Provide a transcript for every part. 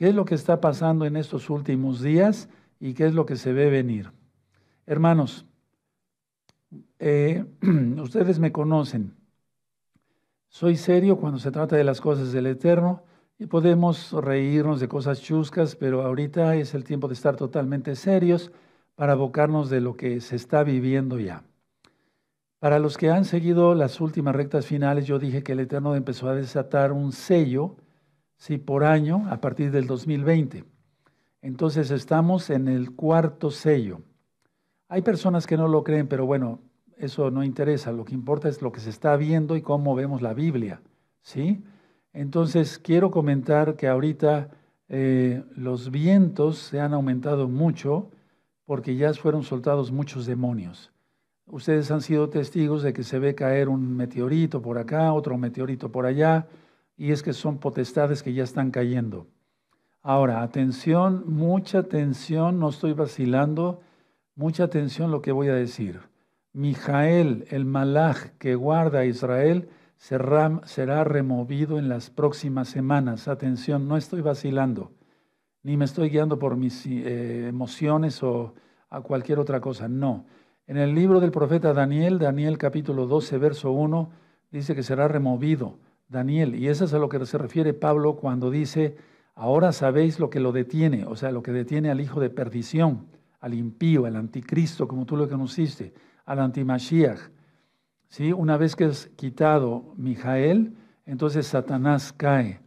¿Qué es lo que está pasando en estos últimos días y qué es lo que se ve venir? Hermanos, eh, ustedes me conocen. Soy serio cuando se trata de las cosas del Eterno y podemos reírnos de cosas chuscas, pero ahorita es el tiempo de estar totalmente serios para abocarnos de lo que se está viviendo ya. Para los que han seguido las últimas rectas finales, yo dije que el Eterno empezó a desatar un sello sí, por año a partir del 2020. Entonces estamos en el cuarto sello. Hay personas que no lo creen, pero bueno, eso no interesa. Lo que importa es lo que se está viendo y cómo vemos la Biblia, ¿sí? Entonces quiero comentar que ahorita eh, los vientos se han aumentado mucho porque ya fueron soltados muchos demonios. Ustedes han sido testigos de que se ve caer un meteorito por acá, otro meteorito por allá, y es que son potestades que ya están cayendo. Ahora, atención, mucha atención, no estoy vacilando, mucha atención lo que voy a decir. Mijael, el malaj que guarda a Israel, será, removido en las próximas semanas. Atención, no estoy vacilando, ni me estoy guiando por mis eh, emociones o a cualquier otra cosa, no. En el libro del profeta Daniel, Daniel capítulo 12, verso 1, dice que será removido Daniel. Y eso es a lo que se refiere Pablo cuando dice, ahora sabéis lo que lo detiene, o sea, lo que detiene al hijo de perdición, al impío, al anticristo, como tú lo conociste, al antimashiach. ¿Sí? Una vez que es quitado Mijael, entonces Satanás cae.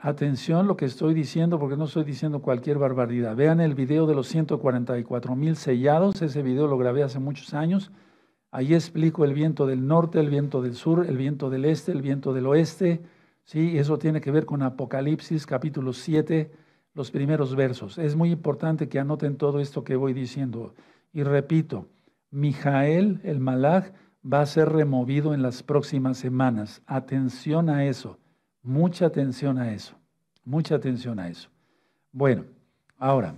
Atención lo que estoy diciendo, porque no estoy diciendo cualquier barbaridad. Vean el video de los 144 mil sellados, ese video lo grabé hace muchos años. Ahí explico el viento del norte, el viento del sur, el viento del este, el viento del oeste. ¿sí? Eso tiene que ver con Apocalipsis capítulo 7, los primeros versos. Es muy importante que anoten todo esto que voy diciendo. Y repito, Mijael, el malach, va a ser removido en las próximas semanas. Atención a eso, mucha atención a eso, mucha atención a eso. Bueno, ahora,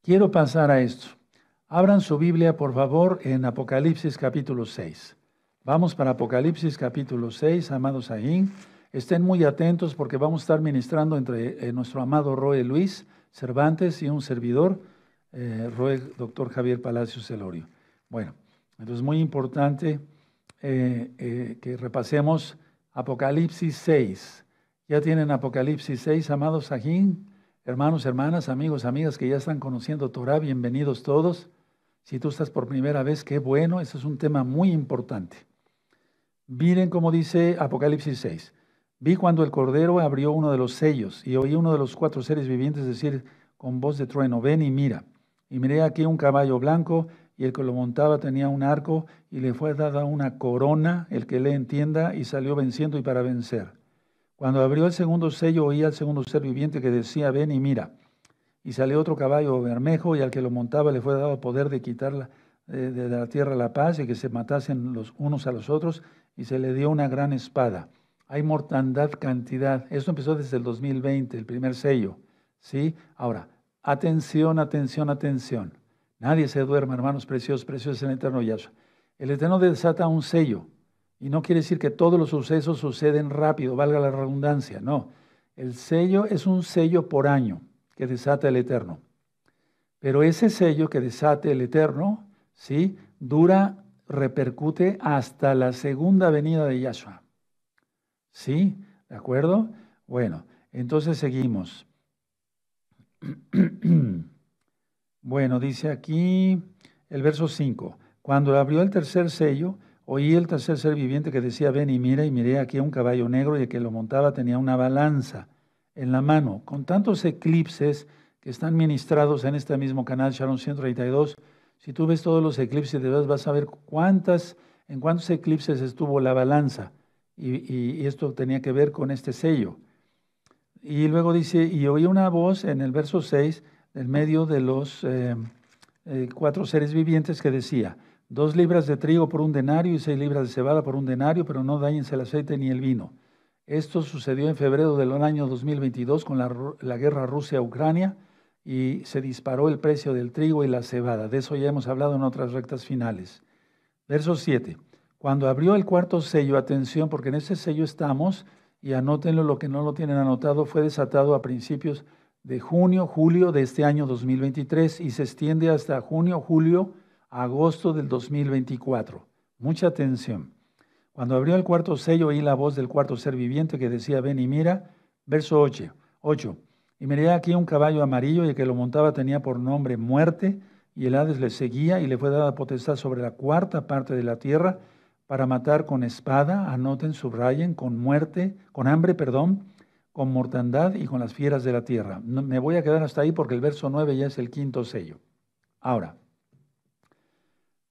quiero pasar a esto. Abran su Biblia, por favor, en Apocalipsis capítulo 6. Vamos para Apocalipsis capítulo 6, amados ahí. Estén muy atentos porque vamos a estar ministrando entre eh, nuestro amado Roe Luis Cervantes y un servidor, eh, Roe, doctor Javier Palacios Celorio. Bueno, entonces muy importante eh, eh, que repasemos Apocalipsis 6. Ya tienen Apocalipsis 6, amados ajín hermanos, hermanas, amigos, amigas que ya están conociendo Torah, bienvenidos todos. Si tú estás por primera vez, qué bueno, ese es un tema muy importante. Miren cómo dice Apocalipsis 6. Vi cuando el Cordero abrió uno de los sellos y oí uno de los cuatro seres vivientes decir con voz de trueno, ven y mira. Y miré aquí un caballo blanco y el que lo montaba tenía un arco y le fue dada una corona, el que le entienda, y salió venciendo y para vencer. Cuando abrió el segundo sello oí al segundo ser viviente que decía, ven y mira. Y salió otro caballo bermejo y al que lo montaba le fue dado poder de quitar eh, de, la tierra la paz y que se matasen los unos a los otros y se le dio una gran espada. Hay mortandad cantidad. Esto empezó desde el 2020, el primer sello. ¿sí? Ahora, atención, atención, atención. Nadie se duerma, hermanos preciosos, preciosos en el Eterno Yahshua. El Eterno desata un sello. Y no quiere decir que todos los sucesos suceden rápido, valga la redundancia. No. El sello es un sello por año que desata el Eterno. Pero ese sello que desate el Eterno, ¿sí? Dura, repercute hasta la segunda venida de Yahshua. ¿Sí? ¿De acuerdo? Bueno, entonces seguimos. Bueno, dice aquí el verso 5. Cuando abrió el tercer sello, oí el tercer ser viviente que decía, ven y mira, y miré aquí un caballo negro y el que lo montaba tenía una balanza en la mano. Con tantos eclipses que están ministrados en este mismo canal, Sharon 132, si tú ves todos los eclipses, de verdad vas a ver cuántas, en cuántos eclipses estuvo la balanza. Y, esto tenía que ver con este sello. Y luego dice, y oí una voz en el verso 6, en medio de los eh, eh, cuatro seres vivientes, que decía, dos libras de trigo por un denario y seis libras de cebada por un denario, pero no dañense el aceite ni el vino. Esto sucedió en febrero del año 2022 con la, guerra Rusia-Ucrania y se disparó el precio del trigo y la cebada. De eso ya hemos hablado en otras rectas finales. Verso 7. Cuando abrió el cuarto sello, atención, porque en ese sello estamos, y anótenlo lo que no lo tienen anotado, fue desatado a principios de junio, julio de este año 2023 y se extiende hasta junio, julio, agosto del 2024. Mucha atención. Cuando abrió el cuarto sello oí la voz del cuarto ser viviente que decía, ven y mira, verso 8. Y miré aquí un caballo amarillo y el que lo montaba tenía por nombre muerte, y el Hades le seguía y le fue dada potestad sobre la cuarta parte de la tierra para matar con espada, anoten, subrayen, con muerte, con hambre, perdón, con mortandad y con las fieras de la tierra. me voy a quedar hasta ahí porque el verso 9 ya es el quinto sello. Ahora,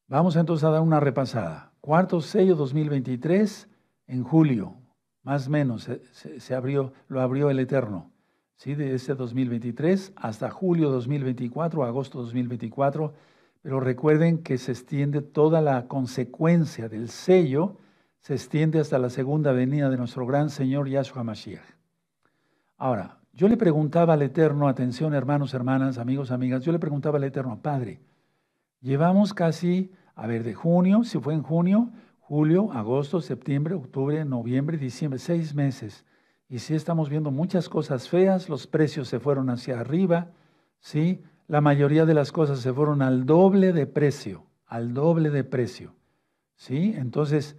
vamos entonces a dar una repasada. Cuarto sello 2023, en julio, más o menos, se, abrió, lo abrió el Eterno. ¿sí? De ese 2023 hasta julio 2024, agosto 2024. Pero recuerden que se extiende toda la consecuencia del sello, se extiende hasta la segunda venida de nuestro gran Señor Yahshua Mashiach. Ahora, yo le preguntaba al Eterno, atención hermanos, hermanas, amigos, amigas, yo le preguntaba al Eterno, Padre, llevamos casi a ver, de junio, si fue en junio, julio, agosto, septiembre, octubre, noviembre, diciembre, seis meses. Y si estamos viendo muchas cosas feas, los precios se fueron hacia arriba, ¿sí? La mayoría de las cosas se fueron al doble de precio, al doble de precio, ¿sí? Entonces,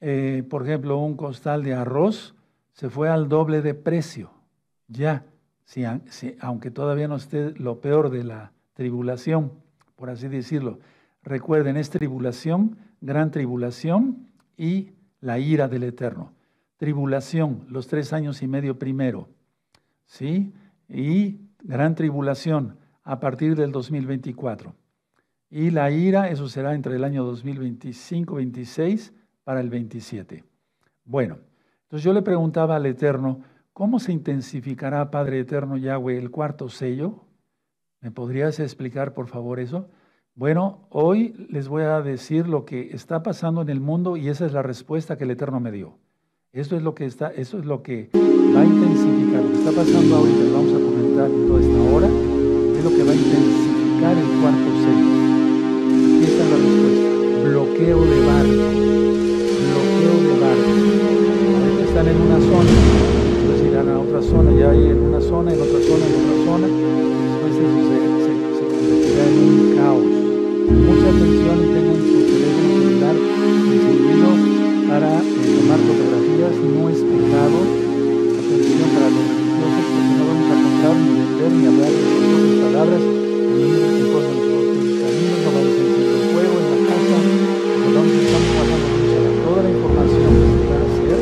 eh, por ejemplo, un costal de arroz se fue al doble de precio, ya, si aunque todavía no esté lo peor de la tribulación, por así decirlo. Recuerden, es tribulación, gran tribulación y la ira del Eterno. Tribulación, los tres años y medio primero, ¿sí? Y gran tribulación a partir del 2024. Y la ira, eso será entre el año 2025-26 para el 27. Bueno, entonces yo le preguntaba al Eterno, ¿cómo se intensificará, Padre Eterno Yahweh, el cuarto sello? ¿Me podrías explicar, por favor, eso? Bueno, hoy les voy a decir lo que está pasando en el mundo y esa es la respuesta que el Eterno me dio. Esto es lo que está, eso es lo que va a intensificar, lo que está pasando ahorita, lo vamos a comentar en toda esta hora, es lo que va a intensificar el cuarto sello. Y esta es la respuesta. Bloqueo de barco. Bloqueo de barco. están en una zona, después irán a otra zona, ya hay en una zona, en otra zona, en otra zona, y después eso se convertirá en un caos mucha atención y tengan su teléfono celular encendido para tomar fotografías, no es pecado, atención para los religiosos porque no vamos a comprar ni vender ni hablar de sus palabras ni en cosas de los caminos, no vamos a encender el fuego en la casa, entonces estamos pasando mucha toda la información que se va a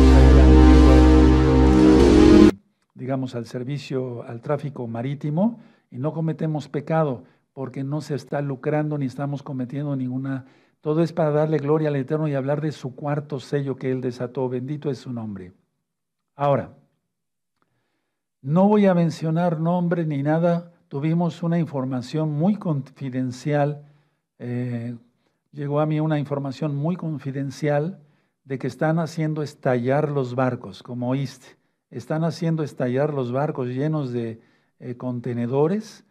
hacer, digamos al servicio, al tráfico marítimo y no cometemos pecado porque no se está lucrando ni estamos cometiendo ninguna... Todo es para darle gloria al Eterno y hablar de su cuarto sello que Él desató. Bendito es su nombre. Ahora, no voy a mencionar nombre ni nada. Tuvimos una información muy confidencial. Eh, llegó a mí una información muy confidencial de que están haciendo estallar los barcos, como oíste. Están haciendo estallar los barcos llenos de eh, contenedores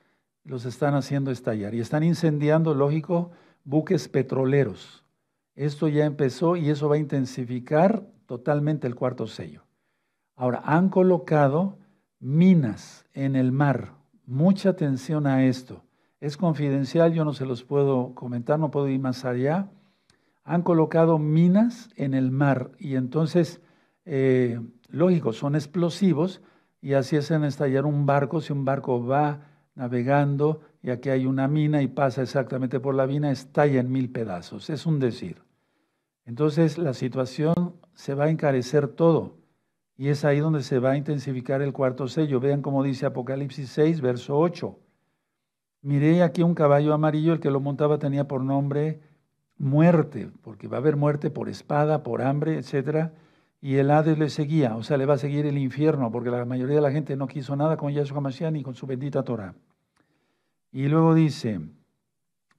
los están haciendo estallar y están incendiando, lógico, buques petroleros. Esto ya empezó y eso va a intensificar totalmente el cuarto sello. Ahora, han colocado minas en el mar. Mucha atención a esto. Es confidencial, yo no se los puedo comentar, no puedo ir más allá. Han colocado minas en el mar y entonces, eh, lógico, son explosivos y así hacen estallar un barco. Si un barco va navegando y aquí hay una mina y pasa exactamente por la mina, estalla en mil pedazos. Es un decir. Entonces la situación se va a encarecer todo y es ahí donde se va a intensificar el cuarto sello. Vean cómo dice Apocalipsis 6, verso 8. Miré aquí un caballo amarillo, el que lo montaba tenía por nombre muerte, porque va a haber muerte por espada, por hambre, etc. y el Hades le seguía, o sea, le va a seguir el infierno, porque la mayoría de la gente no quiso nada con Yahshua Mashiach ni con su bendita Torah. Y luego dice,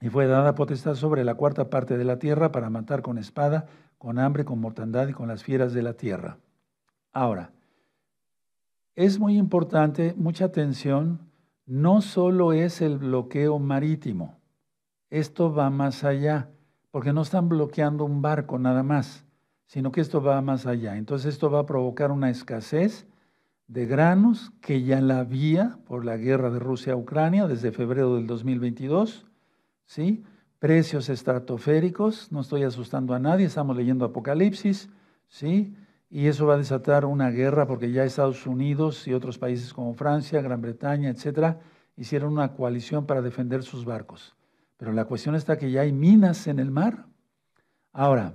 y fue dada potestad sobre la cuarta parte de la tierra para matar con espada, con hambre, con mortandad y con las fieras de la tierra. Ahora, es muy importante, mucha atención, no solo es el bloqueo marítimo, esto va más allá, porque no están bloqueando un barco nada más, sino que esto va más allá. Entonces esto va a provocar una escasez de granos que ya la había por la guerra de Rusia Ucrania desde febrero del 2022, ¿sí? Precios estratosféricos, no estoy asustando a nadie, estamos leyendo Apocalipsis, ¿sí? Y eso va a desatar una guerra porque ya Estados Unidos y otros países como Francia, Gran Bretaña, etcétera, hicieron una coalición para defender sus barcos. Pero la cuestión está que ya hay minas en el mar. Ahora,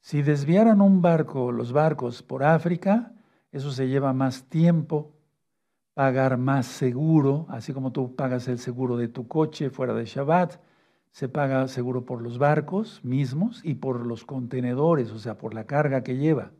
si desviaran un barco, los barcos por África, eso se lleva más tiempo, pagar más seguro, así como tú pagas el seguro de tu coche fuera de Shabbat, se paga seguro por los barcos mismos y por los contenedores, o sea, por la carga que lleva.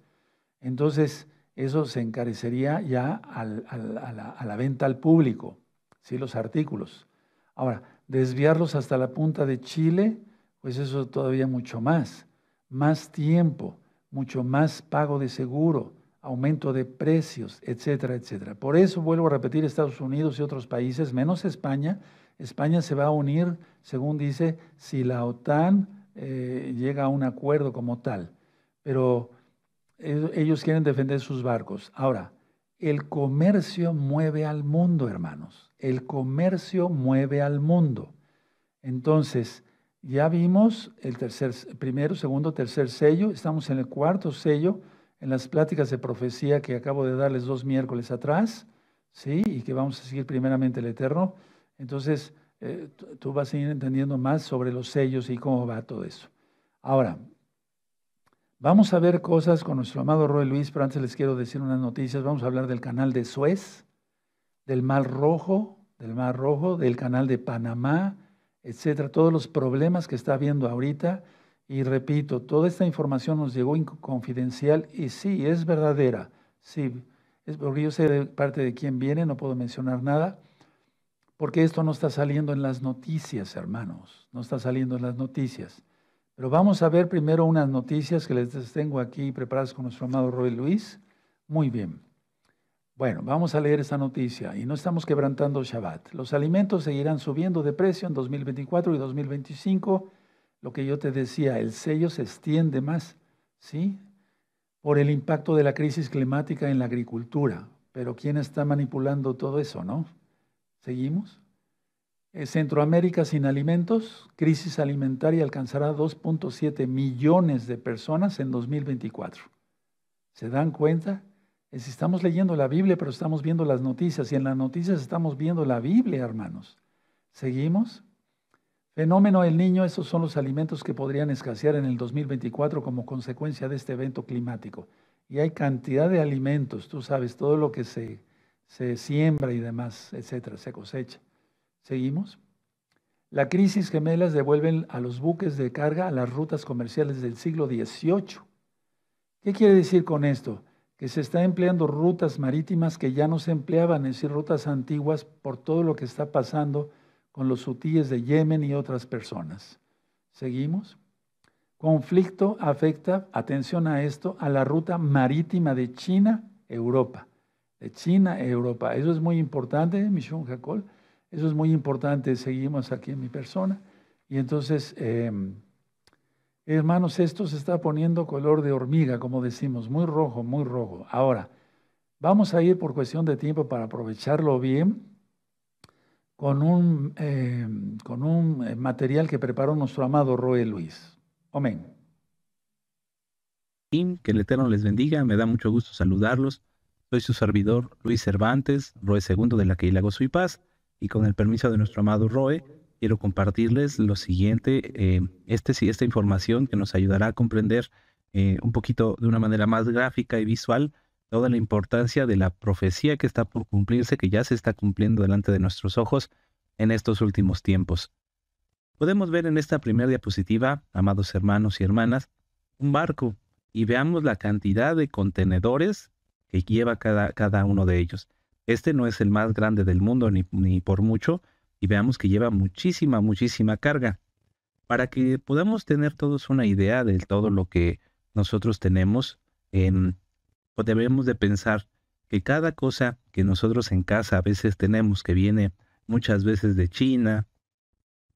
Entonces, eso se encarecería ya a, la, venta al público, ¿sí? los artículos. Ahora, desviarlos hasta la punta de Chile, pues eso todavía mucho más, más tiempo, mucho más pago de seguro, aumento de precios, etcétera, etcétera. Por eso vuelvo a repetir Estados Unidos y otros países, menos España. España se va a unir, según dice, si la OTAN eh, llega a un acuerdo como tal. Pero eh, ellos quieren defender sus barcos. Ahora, el comercio mueve al mundo, hermanos. El comercio mueve al mundo. Entonces, ya vimos el tercer, primero, segundo, tercer sello. Estamos en el cuarto sello en las pláticas de profecía que acabo de darles dos miércoles atrás, ¿sí? Y que vamos a seguir primeramente el Eterno. Entonces, eh, tú vas a ir entendiendo más sobre los sellos y cómo va todo eso. Ahora, vamos a ver cosas con nuestro amado Roy Luis, pero antes les quiero decir unas noticias. Vamos a hablar del canal de Suez, del Mar Rojo, del Mar Rojo, del canal de Panamá, etcétera. Todos los problemas que está habiendo ahorita y repito, toda esta información nos llegó confidencial y sí, es verdadera. Sí, es porque yo sé de parte de quién viene, no puedo mencionar nada, porque esto no está saliendo en las noticias, hermanos, no está saliendo en las noticias. Pero vamos a ver primero unas noticias que les tengo aquí preparadas con nuestro amado Roy Luis. Muy bien. Bueno, vamos a leer esta noticia y no estamos quebrantando Shabbat. Los alimentos seguirán subiendo de precio en 2024 y 2025 lo que yo te decía, el sello se extiende más, ¿sí? Por el impacto de la crisis climática en la agricultura. Pero ¿quién está manipulando todo eso, no? ¿Seguimos? Eh, Centroamérica sin alimentos, crisis alimentaria alcanzará 2.7 millones de personas en 2024. ¿Se dan cuenta? Eh, estamos leyendo la Biblia, pero estamos viendo las noticias, y en las noticias estamos viendo la Biblia, hermanos. ¿Seguimos? Fenómeno El Niño, esos son los alimentos que podrían escasear en el 2024 como consecuencia de este evento climático. Y hay cantidad de alimentos, tú sabes, todo lo que se, siembra y demás, etcétera, se cosecha. ¿Seguimos? La crisis gemelas devuelven a los buques de carga a las rutas comerciales del siglo XVIII. ¿Qué quiere decir con esto? Que se está empleando rutas marítimas que ya no se empleaban, es decir, rutas antiguas por todo lo que está pasando con los sutiles de Yemen y otras personas. Seguimos. Conflicto afecta, atención a esto, a la ruta marítima de China-Europa. De China-Europa. Eso es muy importante, Michon Jacol. Eso es muy importante. Seguimos aquí en mi persona. Y entonces, em, hermanos, esto se está poniendo color de hormiga, como decimos, muy rojo, muy rojo. Ahora, vamos a ir por cuestión de tiempo para aprovecharlo bien con un, eh, con un eh, material que preparó nuestro amado Roe Luis. Amén. Que el Eterno les bendiga, me da mucho gusto saludarlos. Soy su servidor Luis Cervantes, Roe II de la Keila Gozo y Paz, y con el permiso de nuestro amado Roe, quiero compartirles lo siguiente, eh, este, esta información que nos ayudará a comprender eh, un poquito de una manera más gráfica y visual toda la importancia de la profecía que está por cumplirse, que ya se está cumpliendo delante de nuestros ojos en estos últimos tiempos. Podemos ver en esta primera diapositiva, amados hermanos y hermanas, un barco y veamos la cantidad de contenedores que lleva cada, cada uno de ellos. Este no es el más grande del mundo ni, ni por mucho, y veamos que lleva muchísima, muchísima carga. Para que podamos tener todos una idea de todo lo que nosotros tenemos en o debemos de pensar que cada cosa que nosotros en casa a veces tenemos, que viene muchas veces de China,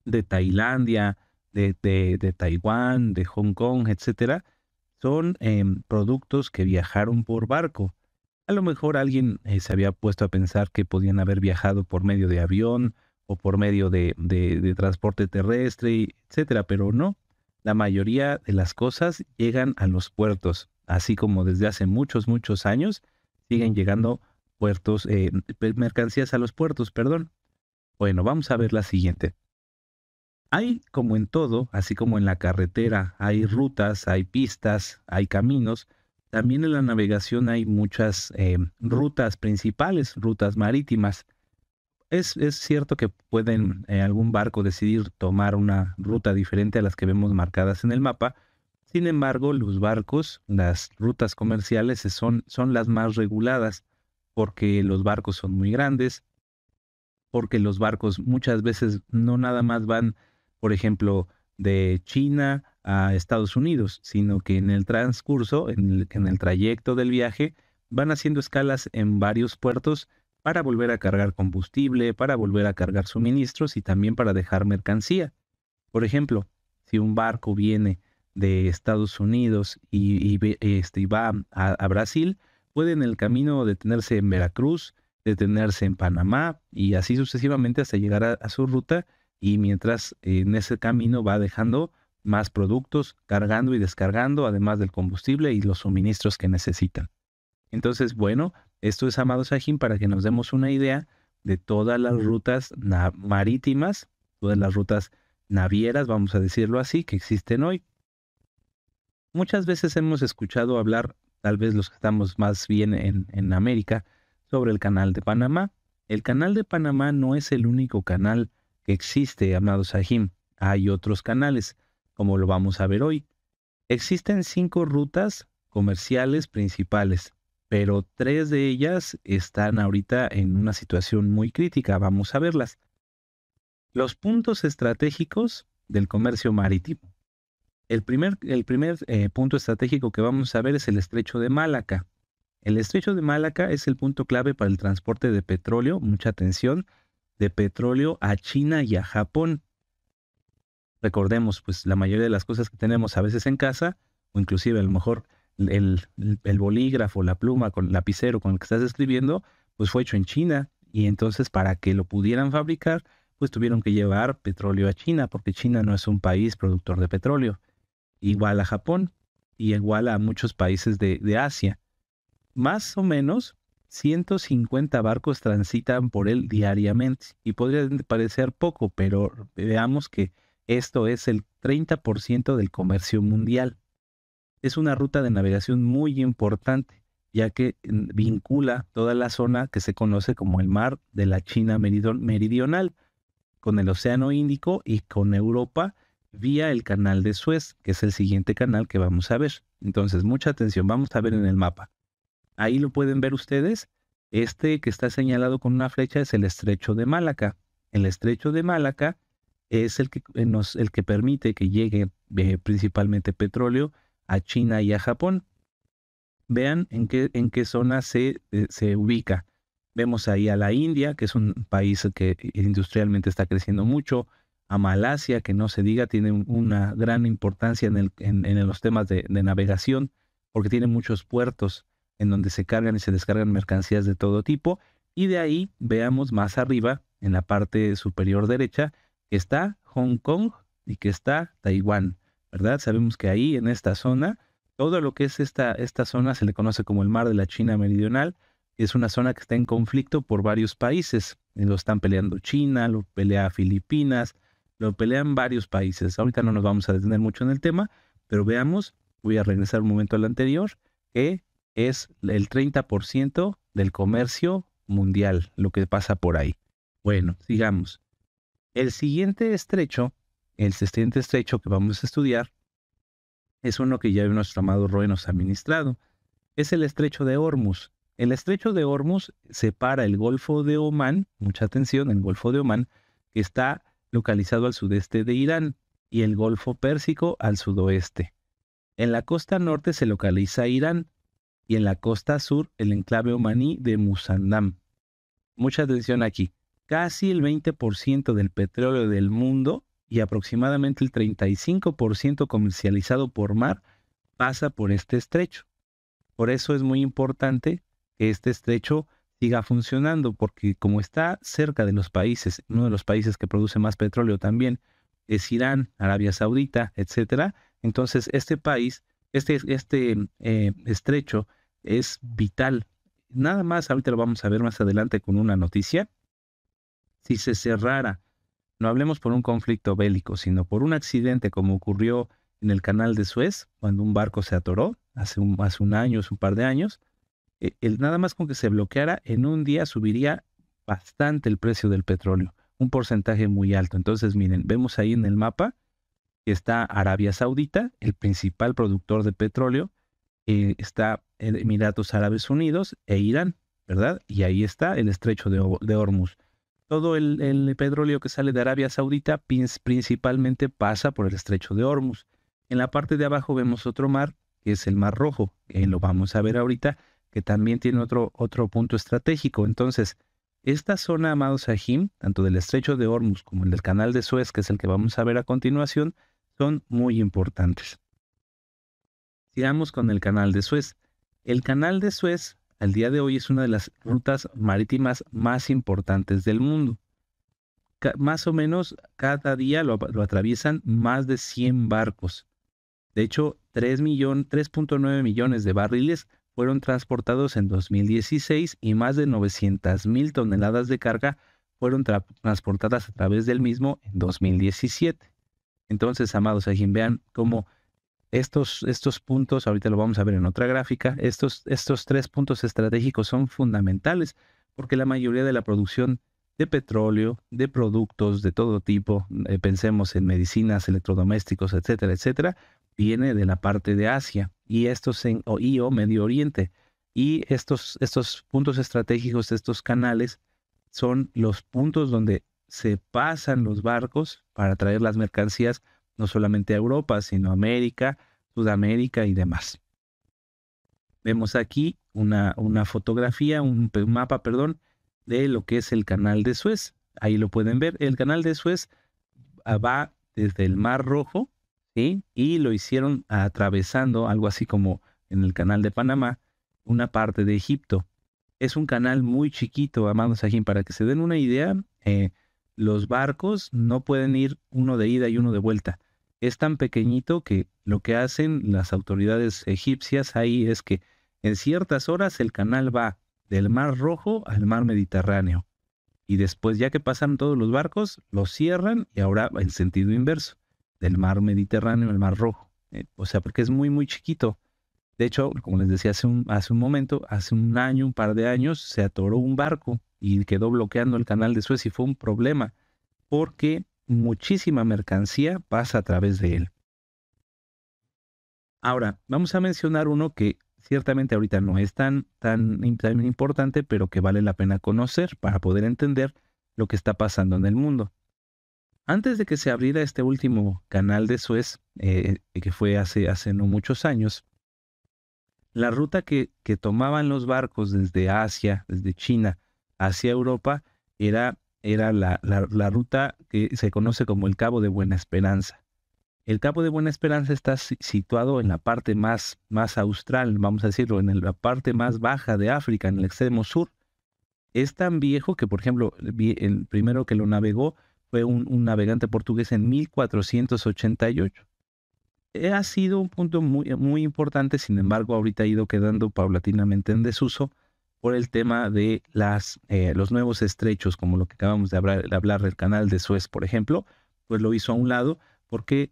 de Tailandia, de, de, Taiwán, de Hong Kong, etcétera, son em, productos que viajaron por barco. A lo mejor alguien eh, se había puesto a pensar que podían haber viajado por medio de avión o por medio de, de, de transporte terrestre, etcétera, pero no. La mayoría de las cosas llegan a los puertos así como desde hace muchos, muchos años, siguen llegando puertos, eh, mercancías a los puertos, perdón. Bueno, vamos a ver la siguiente. Hay, como en todo, así como en la carretera, hay rutas, hay pistas, hay caminos. También en la navegación hay muchas eh, rutas principales, rutas marítimas. Es, es cierto que pueden eh, algún barco decidir tomar una ruta diferente a las que vemos marcadas en el mapa, sin embargo, los barcos, las rutas comerciales son, son las más reguladas porque los barcos son muy grandes, porque los barcos muchas veces no nada más van, por ejemplo, de China a Estados Unidos, sino que en el transcurso, en el, en el, trayecto del viaje, van haciendo escalas en varios puertos para volver a cargar combustible, para volver a cargar suministros y también para dejar mercancía. Por ejemplo, si un barco viene de Estados Unidos y, este, va a, Brasil, puede en el camino detenerse en Veracruz, detenerse en Panamá y así sucesivamente hasta llegar a, su ruta y mientras en ese camino va dejando más productos, cargando y descargando, además del combustible y los suministros que necesitan. Entonces, bueno, esto es Amado Sajin para que nos demos una idea de todas las rutas marítimas, todas las rutas navieras, vamos a decirlo así, que existen hoy Muchas veces hemos escuchado hablar, tal vez los que estamos más bien en, América, sobre el canal de Panamá. El canal de Panamá no es el único canal que existe, amado Sahim. Hay otros canales, como lo vamos a ver hoy. Existen cinco rutas comerciales principales, pero tres de ellas están ahorita en una situación muy crítica. Vamos a verlas. Los puntos estratégicos del comercio marítimo. El primer, el primer eh, punto estratégico que vamos a ver es el estrecho de Malaca. El estrecho de Malaca es el punto clave para el transporte de petróleo, mucha atención, de petróleo a China y a Japón. Recordemos, pues la mayoría de las cosas que tenemos a veces en casa, o inclusive a lo mejor el, el bolígrafo, la pluma, con el lapicero con el que estás escribiendo, pues fue hecho en China. Y entonces para que lo pudieran fabricar, pues tuvieron que llevar petróleo a China, porque China no es un país productor de petróleo igual a Japón y igual a muchos países de, Asia. Más o menos 150 barcos transitan por él diariamente y podría parecer poco, pero veamos que esto es el 30% del comercio mundial. Es una ruta de navegación muy importante, ya que mm, vincula toda la zona que se conoce como el mar de la China meridional con el Océano Índico y con Europa vía el canal de Suez, que es el siguiente canal que vamos a ver. Entonces, mucha atención, vamos a ver en el mapa. Ahí lo pueden ver ustedes. Este que está señalado con una flecha es el estrecho de Malaca. El estrecho de Malaca es el que, eh, el que permite que llegue eh, principalmente petróleo a China y a Japón. Vean en qué, en qué zona se, eh, se ubica. Vemos ahí a la India, que es un país que industrialmente está creciendo mucho a Malasia, que no se diga, tiene una gran importancia en, el, en, los temas de, navegación, porque tiene muchos puertos en donde se cargan y se descargan mercancías de todo tipo. Y de ahí veamos más arriba, en la parte superior derecha, que está Hong Kong y que está Taiwán, ¿verdad? Sabemos que ahí, en esta zona, todo lo que es esta, esta zona se le conoce como el Mar de la China Meridional, es una zona que está en conflicto por varios países. Lo están peleando China, lo pelea Filipinas, lo pelean varios países. Ahorita no nos vamos a detener mucho en el tema, pero veamos, voy a regresar un momento al anterior, que es el 30% del comercio mundial, lo que pasa por ahí. Bueno, sigamos. El siguiente estrecho, el siguiente estrecho que vamos a estudiar, es uno que ya nuestro amado Ruenos nos ha ministrado. Es el estrecho de Hormuz. El estrecho de Hormuz separa el Golfo de Omán, mucha atención, el Golfo de Omán, que está localizado al sudeste de Irán, y el Golfo Pérsico al sudoeste. En la costa norte se localiza Irán y en la costa sur el enclave omaní de Musandam. Mucha atención aquí. Casi el 20% del petróleo del mundo y aproximadamente el 35% comercializado por mar pasa por este estrecho. Por eso es muy importante que este estrecho siga funcionando, porque como está cerca de los países, uno de los países que produce más petróleo también es Irán, Arabia Saudita, etcétera. Entonces, este país, este, este mm, eh, estrecho es vital. Nada más, ahorita lo vamos a ver más adelante con una noticia. Si se cerrara, no hablemos por un conflicto bélico, sino por un accidente como ocurrió en el canal de Suez, cuando un barco se atoró hace un, hace un año, hace un par de años, e, el, nada más con que se bloqueara, en un día subiría bastante el precio del petróleo, un porcentaje muy alto. Entonces, miren, vemos ahí en el mapa que está Arabia Saudita, el principal productor de petróleo, eh, está Emiratos Árabes Unidos e Irán, ¿verdad? Y ahí está el estrecho de, de Hormuz. Todo el, petróleo que sale de Arabia Saudita principalmente pasa por el estrecho de Hormuz. En la parte de abajo vemos otro mar, que es el Mar Rojo, que lo vamos a ver ahorita, que también tiene otro, otro punto estratégico. Entonces, esta zona, amado Sahim, tanto del estrecho de Hormuz como el del canal de Suez, que es el que vamos a ver a continuación, son muy importantes. Sigamos con el canal de Suez. El canal de Suez, al día de hoy, es una de las rutas marítimas más importantes del mundo. más o menos cada día lo, atraviesan más de 100 barcos. De hecho, 3.9 millones de barriles fueron transportados en 2016 y más de 900.000 toneladas de carga fueron transportadas a través del mismo en 2017. Entonces, amados, vean cómo estos, estos puntos, ahorita lo vamos a ver en otra gráfica, estos, estos tres puntos estratégicos son fundamentales porque la mayoría de la producción de petróleo, de productos de todo tipo, eh, pensemos en medicinas, electrodomésticos, etcétera, etcétera, viene de la parte de Asia y estos en o, Medio Oriente. Y estos, estos puntos estratégicos, estos canales, son los puntos donde se pasan los barcos para traer las mercancías no solamente a Europa, sino a América, Sudamérica y demás. Vemos aquí una, una fotografía, un mapa, perdón, de lo que es el canal de Suez. Ahí lo pueden ver. El canal de Suez ah, va desde el Mar Rojo y lo hicieron atravesando algo así como en el canal de Panamá, una parte de Egipto. Es un canal muy chiquito, amados aquí, para que se den una idea, eh, los barcos no pueden ir uno de ida y uno de vuelta. Es tan pequeñito que lo que hacen las autoridades egipcias ahí es que en ciertas horas el canal va del Mar Rojo al Mar Mediterráneo. Y después, ya que pasan todos los barcos, lo cierran y ahora en sentido inverso del mar Mediterráneo, el mar Rojo. Eh, o sea, porque es muy, muy chiquito. De hecho, como les decía hace un, hace un momento, hace un año, un par de años, se atoró un barco y quedó bloqueando el canal de Suez y fue un problema porque muchísima mercancía pasa a través de él. Ahora, vamos a mencionar uno que ciertamente ahorita no es tan, tan importante, pero que vale la pena conocer para poder entender lo que está pasando en el mundo. Antes de que se abriera este último canal de Suez, eh, que fue hace, hace no muchos años, la ruta que, tomaban los barcos desde Asia, desde China hacia Europa, era, la, la, ruta que se conoce como el Cabo de Buena Esperanza. El Cabo de Buena Esperanza está situado en la parte más, más austral, vamos a decirlo, en la parte más baja de África, en el extremo sur. Es tan viejo que, por ejemplo, el primero que lo navegó fue un, navegante portugués en 1488. Eh, ha sido un punto muy, importante, sin embargo, ahorita ha ido quedando paulatinamente en desuso por el tema de eh, los nuevos estrechos, como lo que acabamos de hablar, del canal de Suez, por ejemplo, pues lo hizo a un lado porque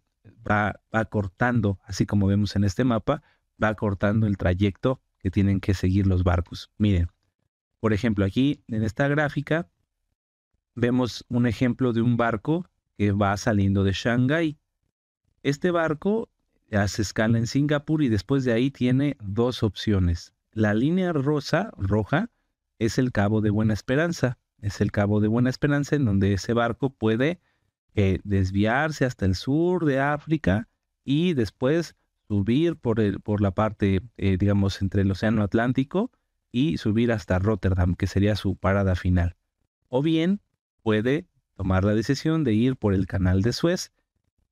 va, va cortando, así como vemos en este mapa, va cortando el trayecto que tienen que seguir los barcos. Miren, por ejemplo, aquí en esta gráfica vemos un ejemplo de un barco que va saliendo de Shanghái. Este barco hace escala en Singapur y después de ahí tiene dos opciones. La línea rosa, roja, es el Cabo de Buena Esperanza. Es el Cabo de Buena Esperanza en donde ese barco puede eh, desviarse hasta el sur de África y después subir por, por la parte, eh, digamos, entre el Océano Atlántico y subir hasta Rotterdam, que sería su parada final. O bien puede tomar la decisión de ir por el canal de Suez,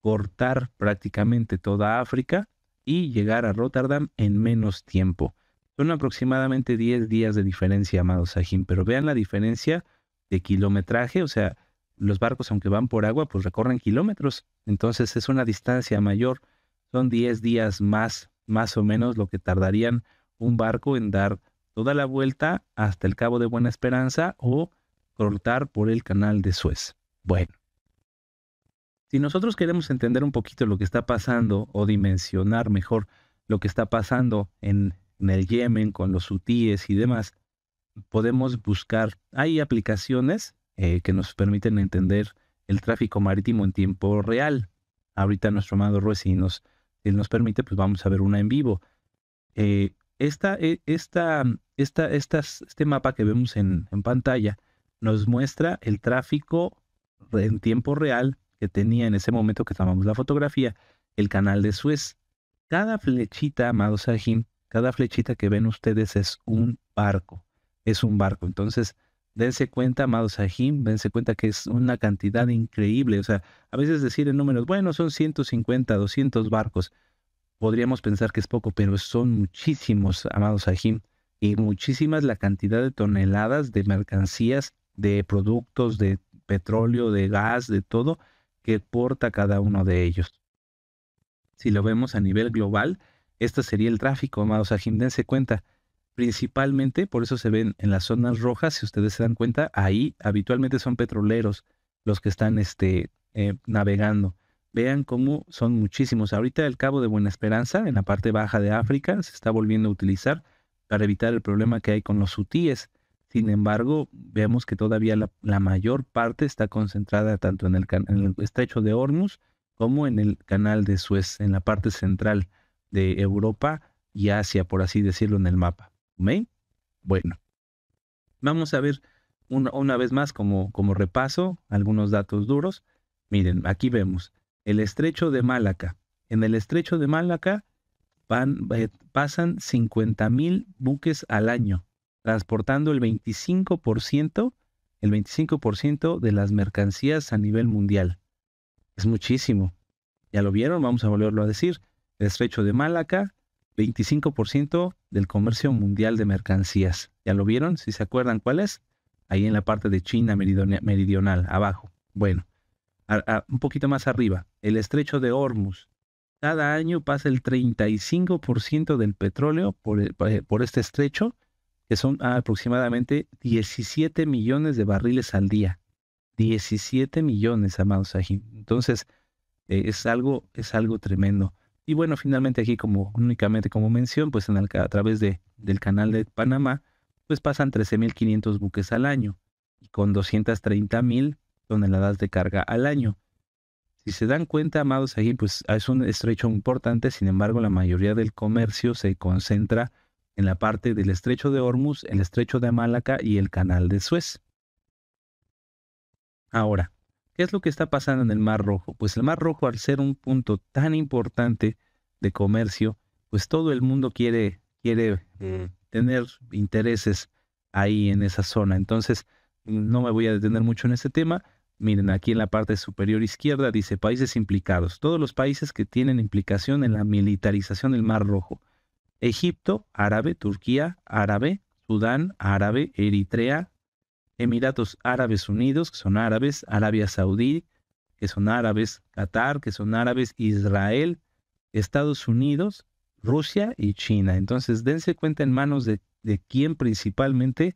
cortar prácticamente toda África y llegar a Rotterdam en menos tiempo. Son aproximadamente 10 días de diferencia, amados Sajin, pero vean la diferencia de kilometraje, o sea, los barcos aunque van por agua, pues recorren kilómetros, entonces es una distancia mayor, son 10 días más, más o menos lo que tardarían un barco en dar toda la vuelta hasta el Cabo de Buena Esperanza o cortar por el canal de Suez. Bueno, si nosotros queremos entender un poquito lo que está pasando o dimensionar mejor lo que está pasando en, el Yemen con los hutíes y demás, podemos buscar, hay aplicaciones eh, que nos permiten entender el tráfico marítimo en tiempo real. Ahorita nuestro amado Ruiz, si nos, él nos permite, pues vamos a ver una en vivo. Eh, eh, esta, esta, este mapa que vemos en pantalla nos muestra el tráfico en tiempo real que tenía en ese momento que tomamos la fotografía el canal de Suez. Cada flechita, amado Jim, cada flechita que ven ustedes es un barco, es un barco. Entonces, dense cuenta, amados Sajim, dense cuenta que es una cantidad increíble. O sea, a veces decir en números, bueno, son 150, 200 barcos. Podríamos pensar que es poco, pero son muchísimos, amados Sajim, y muchísimas la cantidad de toneladas de mercancías de productos, de petróleo, de gas, de todo que porta cada uno de ellos. Si lo vemos a nivel global, este sería el tráfico, amados. O sea, dense cuenta, principalmente, por eso se ven en las zonas rojas, si ustedes se dan cuenta, ahí habitualmente son petroleros los que están este, eh, navegando. Vean cómo son muchísimos. Ahorita el Cabo de Buena Esperanza, en la parte baja de África, se está volviendo a utilizar para evitar el problema que hay con los sutíes. Sin embargo, vemos que todavía la, mayor parte está concentrada tanto en el, estrecho de Hormuz como en el canal de Suez, en la parte central de Europa y Asia, por así decirlo, en el mapa. Bueno, vamos a ver una, vez más como, repaso algunos datos duros. Miren, aquí vemos el estrecho de Málaca. En el estrecho de Málaca eh, pasan 50.000 buques al año transportando el 25%, el 25% de las mercancías a nivel mundial. Es muchísimo. Ya lo vieron, vamos a volverlo a decir. El estrecho de Malaca, 25% del comercio mundial de mercancías. ¿Ya lo vieron? Si se acuerdan cuál es, ahí en la parte de China meridional, abajo. Bueno, un poquito más arriba, el estrecho de Hormuz. Cada año pasa el 35% del petróleo por este estrecho que son aproximadamente 17 millones de barriles al día. 17 millones, amados Entonces, eh, es, algo, es algo tremendo. Y bueno, finalmente aquí, como únicamente como mención, pues en a través de, del canal de Panamá, pues pasan 13.500 buques al año y con 230.000 toneladas de carga al año. Si se dan cuenta, amados aquí, pues es un estrecho importante, sin embargo, la mayoría del comercio se concentra en la parte del estrecho de Hormuz, el estrecho de Amálaca y el canal de Suez. Ahora, ¿qué es lo que está pasando en el Mar Rojo? Pues el Mar Rojo, al ser un punto tan importante de comercio, pues todo el mundo quiere, quiere mm, tener intereses ahí en esa zona. Entonces, no me voy a detener mucho en ese tema. Miren, aquí en la parte superior izquierda dice países implicados. Todos los países que tienen implicación en la militarización del Mar Rojo. Egipto, árabe, Turquía, árabe, Sudán, árabe, Eritrea, Emiratos Árabes Unidos, que son árabes, Arabia Saudí, que son árabes, Qatar, que son árabes, Israel, Estados Unidos, Rusia y China. Entonces, dense cuenta en manos de, quién principalmente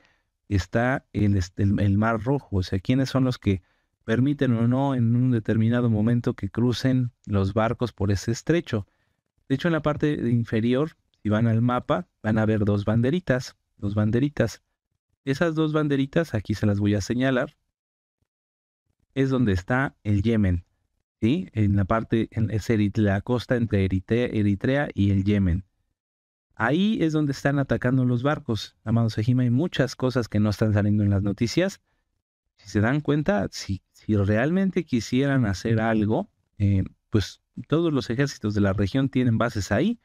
está en este, el, el, Mar Rojo, o sea, quiénes son los que permiten o no en un determinado momento que crucen los barcos por ese estrecho. De hecho, en la parte inferior si van al mapa, van a ver dos banderitas, dos banderitas. Esas dos banderitas, aquí se las voy a señalar, es donde está el Yemen, ¿sí? En la parte, en, la costa entre Eritrea, y el Yemen. Ahí es donde están atacando los barcos, amados Ejima, hay muchas cosas que no están saliendo en las noticias. Si se dan cuenta, si, si realmente quisieran hacer algo, eh, pues todos los ejércitos de la región tienen bases ahí,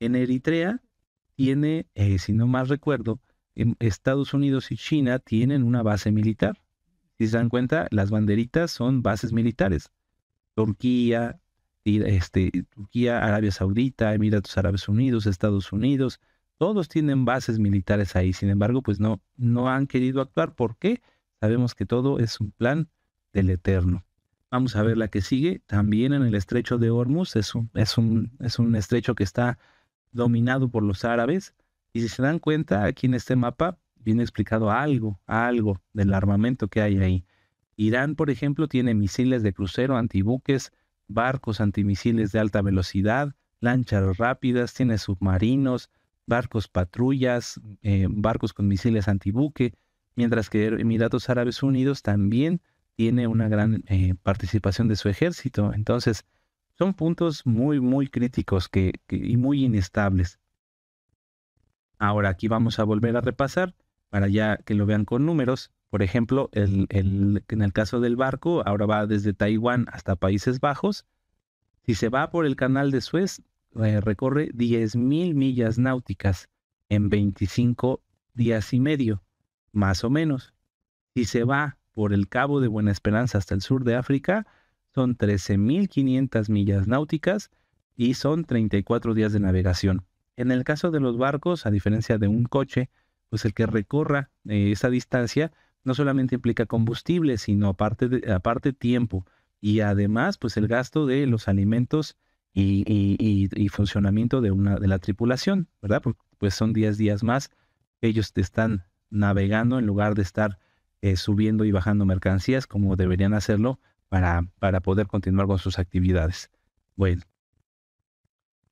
en Eritrea tiene, eh, si no mal recuerdo, em, Estados Unidos y China tienen una base militar. Si se dan cuenta, las banderitas son bases militares. Turquía, este, Turquía, Arabia Saudita, Emiratos Árabes Unidos, Estados Unidos, todos tienen bases militares ahí. Sin embargo, pues no, no han querido actuar. porque Sabemos que todo es un plan del Eterno. Vamos a ver la que sigue. También en el estrecho de Hormuz, es un, es un, es un estrecho que está dominado por los árabes. Y si se dan cuenta, aquí en este mapa viene explicado algo, algo del armamento que hay ahí. Irán, por ejemplo, tiene misiles de crucero, antibuques, barcos antimisiles de alta velocidad, lanchas rápidas, tiene submarinos, barcos patrullas, eh, barcos con misiles antibuque, mientras que Emiratos Árabes Unidos también tiene una gran eh, participación de su ejército. Entonces, son puntos muy, muy críticos que, y muy inestables. Ahora aquí vamos a volver a repasar para ya que lo vean con números. Por ejemplo, en el caso del barco, ahora va desde Taiwán hasta Países Bajos. Si se va por el canal de Suez, eh, recorre recorre 10.000 millas náuticas en 25 días y medio, más o menos. Si se va por el Cabo de Buena Esperanza hasta el sur de África, son 13.500 millas náuticas y son 34 días de navegación. En el caso de los barcos, a diferencia de un coche, pues el que recorra eh, esa distancia no solamente implica combustible, sino aparte, aparte tiempo y además pues el gasto de los alimentos y, y, funcionamiento de, una, de la tripulación, ¿verdad? pues son 10 días más, ellos te están navegando en lugar de estar eh, subiendo y bajando mercancías como deberían hacerlo para, poder continuar con sus actividades. Bueno,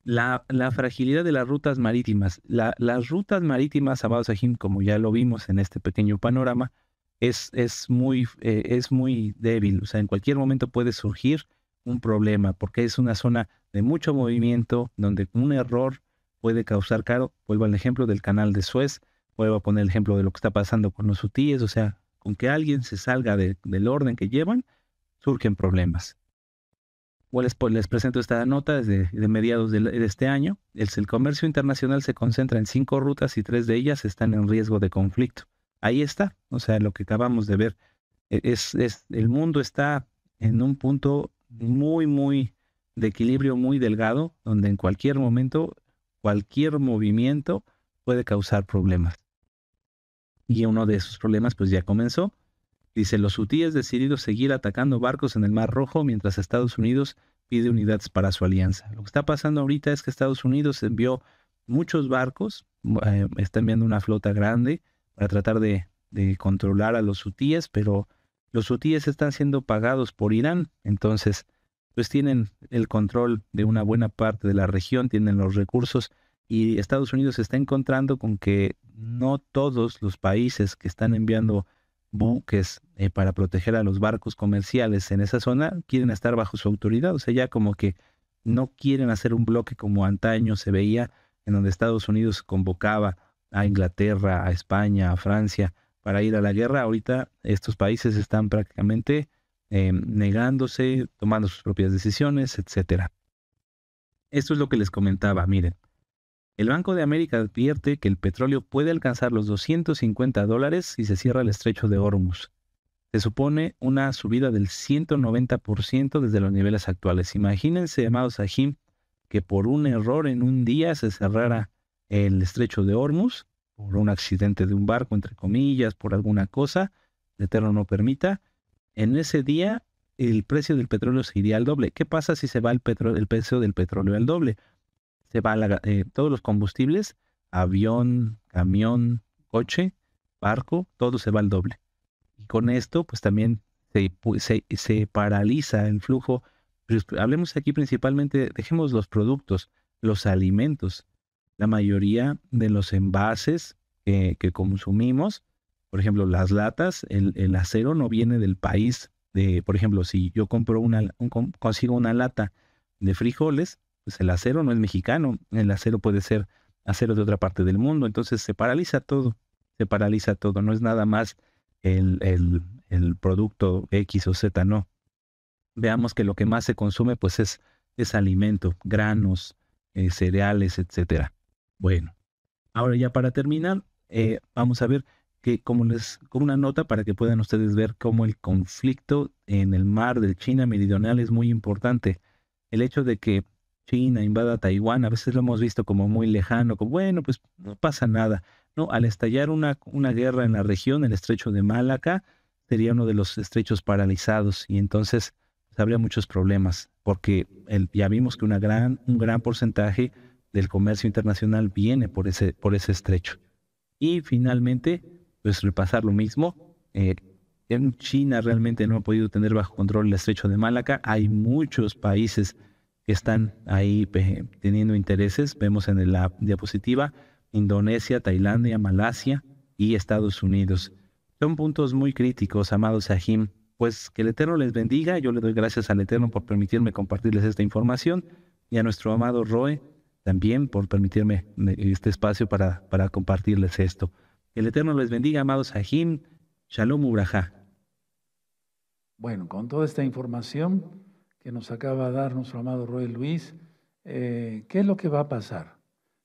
la, fragilidad de las rutas marítimas. las rutas marítimas, a Sahim, como ya lo vimos en este pequeño panorama, es, es, muy, eh, es muy débil. O sea, en cualquier momento puede surgir un problema porque es una zona de mucho movimiento donde un error puede causar caro. Vuelvo al ejemplo del canal de Suez, vuelvo a poner el ejemplo de lo que está pasando con los hutíes. O sea, con que alguien se salga del orden que llevan, surgen problemas. les, pues, les, presento esta nota desde de mediados de, este año. El, comercio internacional se concentra en cinco rutas y tres de ellas están en riesgo de conflicto. Ahí está, o sea, lo que acabamos de ver. E, es, el mundo está en un punto muy, muy de equilibrio muy delgado, donde en cualquier momento, cualquier movimiento puede causar problemas. Y uno de esos problemas pues ya comenzó. Dice, los hutíes decidido seguir atacando barcos en el Mar Rojo mientras Estados Unidos pide unidades para su alianza. Lo que está pasando ahorita es que Estados Unidos envió muchos barcos, eh, están está enviando una flota grande para tratar de, de controlar a los hutíes, pero los hutíes están siendo pagados por Irán, entonces pues tienen el control de una buena parte de la región, tienen los recursos y Estados Unidos se está encontrando con que no todos los países que están enviando buques eh, para proteger a los barcos comerciales en esa zona quieren estar bajo su autoridad, o sea, ya como que no quieren hacer un bloque como antaño se veía, en donde Estados Unidos convocaba a Inglaterra, a España, a Francia para ir a la guerra. Ahorita estos países están prácticamente em, negándose, tomando sus propias decisiones, etcétera. Esto es lo que les comentaba, miren. El Banco de América advierte que el petróleo puede alcanzar los 250 dólares si se cierra el estrecho de Hormuz. Se supone una subida del 190% desde los niveles actuales. Imagínense, amados Sahim, que por un error en un día se cerrara el estrecho de Hormuz, por un accidente de un barco, entre comillas, por alguna cosa, el Eterno no permita, en ese día el precio del petróleo se iría al doble. ¿Qué pasa si se va el, el precio del petróleo al doble? se va eh, todos los combustibles, avión, camión, coche, barco, todo se va al doble. Y con esto, pues también se, se, paraliza el flujo. Pues, hablemos aquí principalmente, dejemos los productos, los alimentos. La mayoría de los envases que, consumimos, por ejemplo, las latas, el, acero no viene del país. De, por ejemplo, si yo compro consigo una lata de frijoles, pues el acero no es mexicano, el acero puede ser acero de otra parte del mundo, entonces se paraliza todo, se paraliza todo, no es nada más el, producto X o Z, no. Veamos que lo que más se consume pues es, es alimento, granos, eh, cereales, etc. Bueno, ahora ya para terminar, eh, vamos a ver que como les como una nota para que puedan ustedes ver cómo el conflicto en el mar de China meridional es muy importante. El hecho de que China invada Taiwán, a veces lo hemos visto como muy lejano, como bueno, pues no pasa nada. No, al estallar una, una guerra en la región, el estrecho de Malaca sería uno de los estrechos paralizados y entonces pues, habría muchos problemas, porque ya vimos que una gran, un gran porcentaje del comercio internacional viene por ese, por ese estrecho. Y finalmente, pues repasar lo mismo. Eh, en China realmente no ha podido tener bajo control el estrecho de Malaca. Hay muchos países que están ahí teniendo intereses. Vemos en la diapositiva Indonesia, Tailandia, Malasia y Estados Unidos. Son puntos muy críticos, amados Sahim. Pues que el Eterno les bendiga. Yo le doy gracias al Eterno por permitirme compartirles esta información y a nuestro amado Roe también por permitirme este espacio para, para compartirles esto. Que el Eterno les bendiga, amados Sahim. Shalom Ubraja. Bueno, con toda esta información que nos acaba de dar nuestro amado Roy Luis, eh, ¿qué es lo que va a pasar?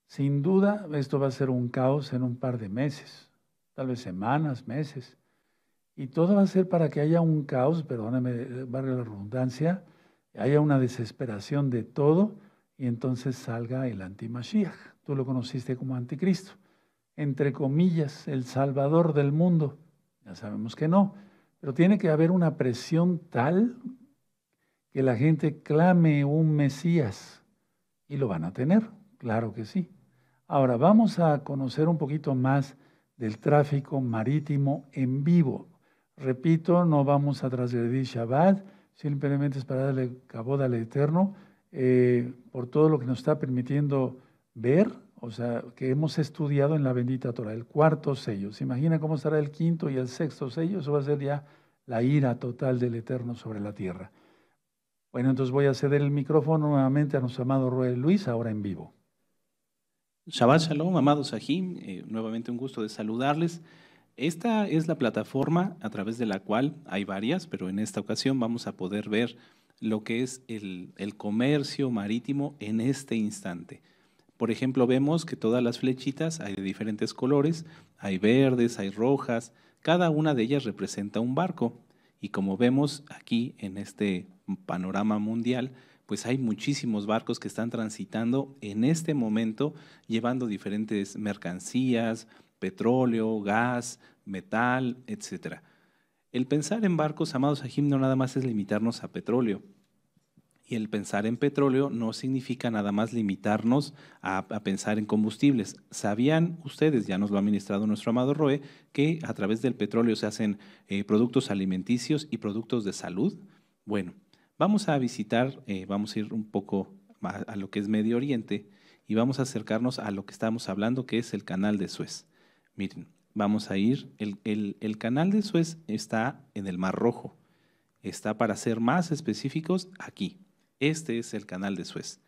Sin duda, esto va a ser un caos en un par de meses, tal vez semanas, meses. Y todo va a ser para que haya un caos, perdóname, barre la redundancia, haya una desesperación de todo y entonces salga el antimashiach. Tú lo conociste como anticristo. Entre comillas, el salvador del mundo. Ya sabemos que no. Pero tiene que haber una presión tal que la gente clame un Mesías y lo van a tener, claro que sí. Ahora vamos a conocer un poquito más del tráfico marítimo en vivo. Repito, no vamos a transgredir Shabbat, simplemente es para darle caboda al Eterno eh, por todo lo que nos está permitiendo ver, o sea, que hemos estudiado en la bendita Torah, el cuarto sello. ¿Se imagina cómo estará el quinto y el sexto sello? Eso va a ser ya la ira total del Eterno sobre la tierra. Bueno, entonces voy a ceder el micrófono nuevamente a nuestro amado Ruel Luis, ahora en vivo. Shabbat Shalom, amado Sahim, eh, nuevamente un gusto de saludarles. Esta es la plataforma a través de la cual hay varias, pero en esta ocasión vamos a poder ver lo que es el comercio marítimo en este instante. Por ejemplo, vemos que todas las flechitas hay de diferentes colores, hay verdes, hay rojas, cada una de ellas representa un barco. Y como vemos aquí en este panorama mundial, pues hay muchísimos barcos que están transitando en este momento llevando diferentes mercancías, petróleo, gas, metal, etc. El pensar en barcos, amados Jim no nada más es limitarnos a petróleo, y el pensar en petróleo no significa nada más limitarnos a, pensar en combustibles. ¿Sabían ustedes, ya nos lo ha ministrado nuestro amado Roe, que a través del petróleo se hacen eh, productos alimenticios y productos de salud? Bueno, vamos a visitar, eh, vamos a ir un poco a, lo que es Medio Oriente y vamos a acercarnos a lo que estamos hablando, que es el canal de Suez. Miren, vamos a ir, el, canal de Suez está en el Mar Rojo, está para ser más específicos aquí. Este es el canal de Suez.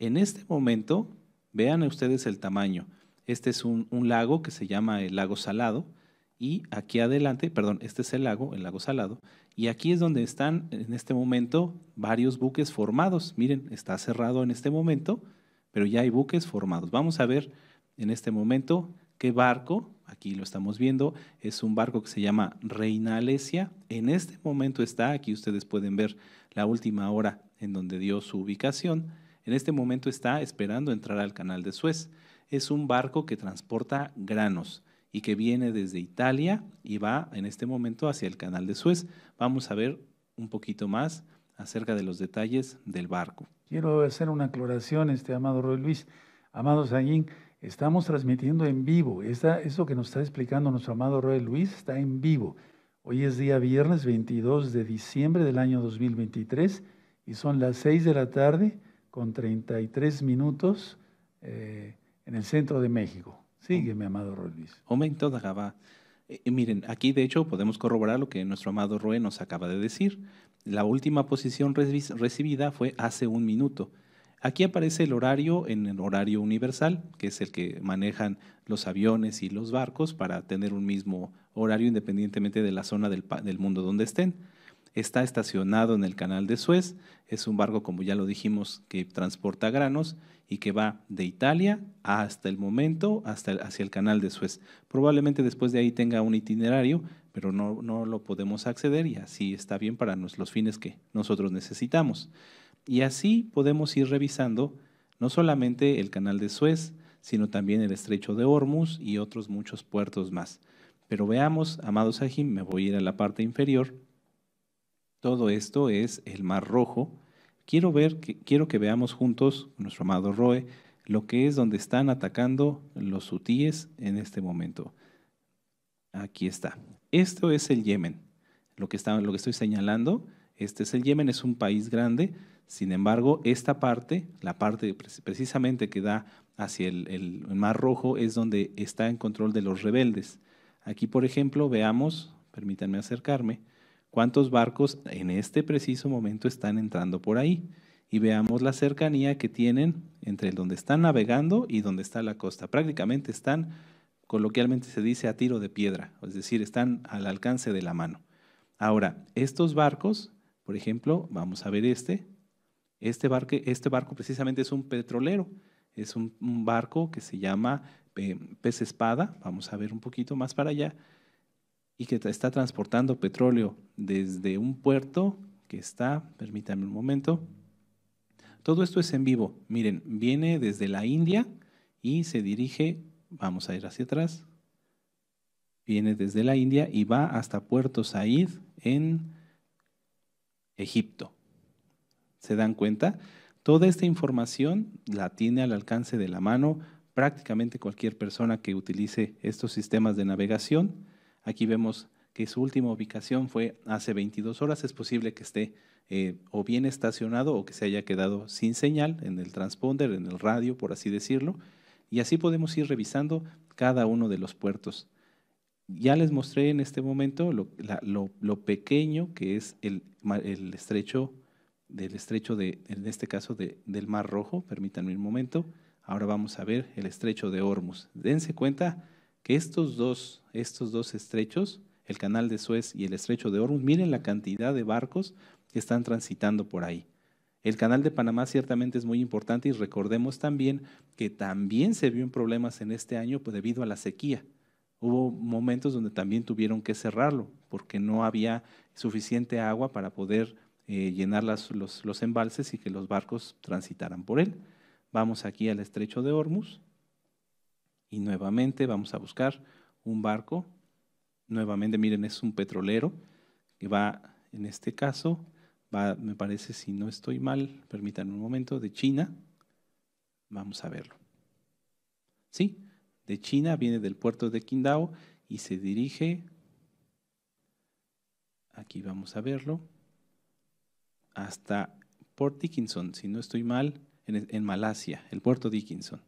En este momento, vean ustedes el tamaño. Este es un, lago que se llama el lago salado y aquí adelante, perdón, este es el lago, el lago salado, y aquí es donde están en este momento varios buques formados. Miren, está cerrado en este momento, pero ya hay buques formados. Vamos a ver en este momento qué barco, aquí lo estamos viendo, es un barco que se llama Reina Alesia. En este momento está, aquí ustedes pueden ver la última hora en donde dio su ubicación, en este momento está esperando entrar al canal de Suez. Es un barco que transporta granos y que viene desde Italia y va en este momento hacia el canal de Suez. Vamos a ver un poquito más acerca de los detalles del barco. Quiero hacer una aclaración, este amado Roy Luis. Amado Sayín, estamos transmitiendo en vivo. eso eso que nos está explicando nuestro amado Roy Luis está en vivo. Hoy es día viernes 22 de diciembre del año 2023 y son las 6 de la tarde con 33 minutos eh, en el centro de México. Sigue, amado Luis. Eh, eh, miren, aquí de hecho podemos corroborar lo que nuestro amado Roe nos acaba de decir. La última posición recibida fue hace un minuto. Aquí aparece el horario en el horario universal, que es el que manejan los aviones y los barcos para tener un mismo horario independientemente de la zona del mundo donde estén. Está estacionado en el canal de Suez, es un barco, como ya lo dijimos, que transporta granos y que va de Italia hasta el momento, hasta hacia el canal de Suez. Probablemente después de ahí tenga un itinerario, pero no, lo podemos acceder y así está bien para los fines que nosotros necesitamos. Y así podemos ir revisando no solamente el canal de Suez, sino también el estrecho de Hormuz y otros muchos puertos más. Pero veamos, amados Sajim, me voy a ir a la parte inferior todo esto es el Mar Rojo. Quiero, ver, que, quiero que veamos juntos, nuestro amado Roe, lo que es donde están atacando los hutíes en este momento. Aquí está. Esto es el Yemen. Lo que, estoy señalando, este es el Yemen, es un país grande. Sin embargo, esta parte, la parte precisamente que da hacia el Mar Rojo, es donde está en control de los rebeldes. Aquí, por ejemplo, veamos, permítanme acercarme, cuántos barcos en este preciso momento están entrando por ahí y veamos la cercanía que tienen entre donde están navegando y donde está la costa. Prácticamente están, coloquialmente se dice, a tiro de piedra, es decir, están al alcance de la mano. Ahora, estos barcos, por ejemplo, vamos a ver este, este, este barco precisamente es un petrolero, es un, barco que se llama eh, pez espada, vamos a ver un poquito más para allá, y que está transportando petróleo desde un puerto que está, permítanme un momento, todo esto es en vivo. Miren, viene desde la India y se dirige, vamos a ir hacia atrás, viene desde la India y va hasta Puerto Said en Egipto. ¿Se dan cuenta? Toda esta información la tiene al alcance de la mano prácticamente cualquier persona que utilice estos sistemas de navegación Aquí vemos que su última ubicación fue hace 22 horas. Es posible que esté eh, o bien estacionado o que se haya quedado sin señal en el transponder, en el radio, por así decirlo. Y así podemos ir revisando cada uno de los puertos. Ya les mostré en este momento lo, pequeño que es el, estrecho, del estrecho de, en este caso del Mar Rojo, permítanme un momento. Ahora vamos a ver el estrecho de Hormuz. Dense cuenta que estos dos, estrechos, el canal de Suez y el estrecho de Hormuz, miren la cantidad de barcos que están transitando por ahí. El canal de Panamá ciertamente es muy importante y recordemos también que también se vio en problemas en este año pues, debido a la sequía. Hubo momentos donde también tuvieron que cerrarlo porque no había suficiente agua para poder eh, llenar los, los embalses y que los barcos transitaran por él. Vamos aquí al estrecho de Hormuz. Y nuevamente vamos a buscar un barco. Nuevamente, miren, es un petrolero que va, en este caso, va, me parece, si no estoy mal, permítanme un momento, de China. Vamos a verlo. ¿Sí? De China, viene del puerto de Qingdao y se dirige, aquí vamos a verlo, hasta Port Dickinson, si no estoy mal, en, en Malasia, el puerto Dickinson.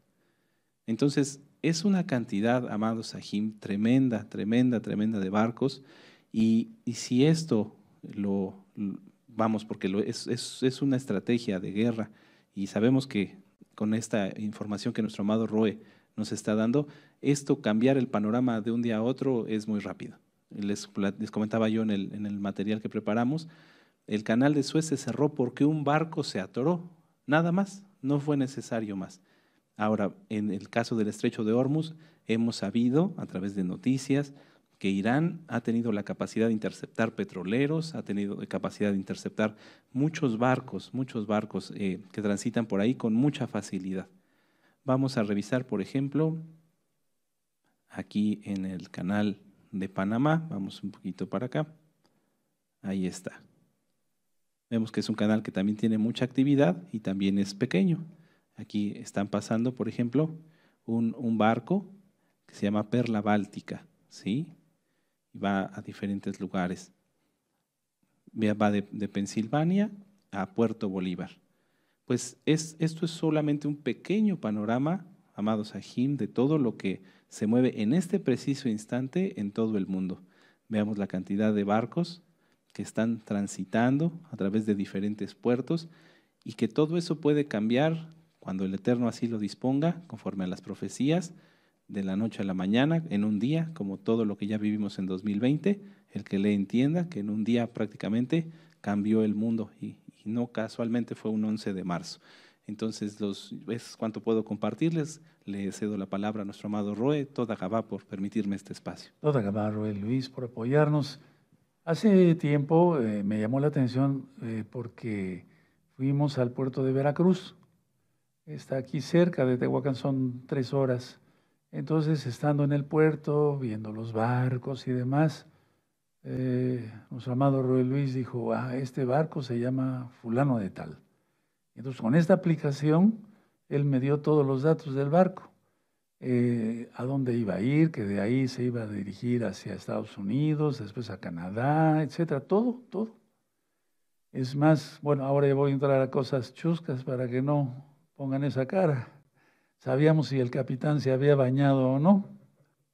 Entonces, es una cantidad, amados Sahim, tremenda, tremenda, tremenda de barcos. Y, si esto lo, vamos, porque es, una estrategia de guerra y sabemos que con esta información que nuestro amado Roe nos está dando, esto cambiar el panorama de un día a otro es muy rápido. Les, comentaba yo en el, en el material que preparamos, el canal de Suez se cerró porque un barco se atoró, nada más, no fue necesario más. Ahora, en el caso del estrecho de Hormuz, hemos sabido a través de noticias que Irán ha tenido la capacidad de interceptar petroleros, ha tenido la capacidad de interceptar muchos barcos, muchos barcos eh, que transitan por ahí con mucha facilidad. Vamos a revisar, por ejemplo, aquí en el canal de Panamá, vamos un poquito para acá, ahí está. Vemos que es un canal que también tiene mucha actividad y también es pequeño. Aquí están pasando, por ejemplo, un, barco que se llama Perla Báltica, ¿sí? Y va a diferentes lugares. Va de, de Pensilvania a Puerto Bolívar. Pues esto es solamente un pequeño panorama, amados Ajim, de todo lo que se mueve en este preciso instante en todo el mundo. Veamos la cantidad de barcos que están transitando a través de diferentes puertos y que todo eso puede cambiar cuando el Eterno así lo disponga, conforme a las profecías, de la noche a la mañana, en un día, como todo lo que ya vivimos en 2020, el que le entienda que en un día prácticamente cambió el mundo y, no casualmente fue un 11 de marzo. Entonces, los, es cuanto puedo compartirles. Le cedo la palabra a nuestro amado Roe, toda Gabá, por permitirme este espacio. Toda Gabá, Roe Luis, por apoyarnos. Hace tiempo eh, me llamó la atención eh, porque fuimos al puerto de Veracruz está aquí cerca de Tehuacán, son tres horas. Entonces, estando en el puerto, viendo los barcos y demás, eh, nuestro amado Roy Luis dijo, ah, este barco se llama fulano de tal. Entonces, con esta aplicación, él me dio todos los datos del barco, eh, a dónde iba a ir, que de ahí se iba a dirigir hacia Estados Unidos, después a Canadá, etcétera, todo, todo. Es más, bueno, ahora voy a entrar a cosas chuscas para que no Pongan esa cara. Sabíamos si el capitán se había bañado o no.